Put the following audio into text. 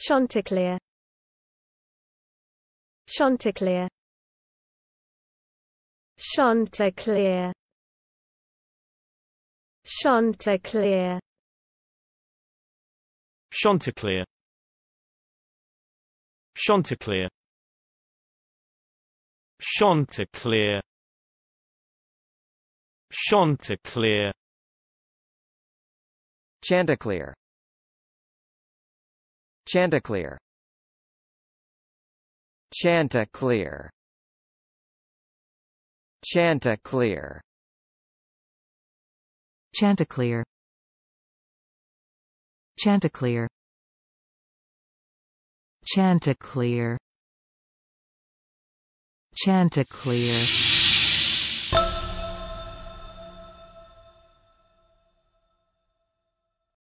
Chanticleer Chanticleer Chanticleer Chanticleer Chanticleer Chanticleer Chanticleer Chanticleer Chanticleer Chanticleer Chanticleer Chanticleer Chanticleer Chanticleer Chanticleer Chanticleer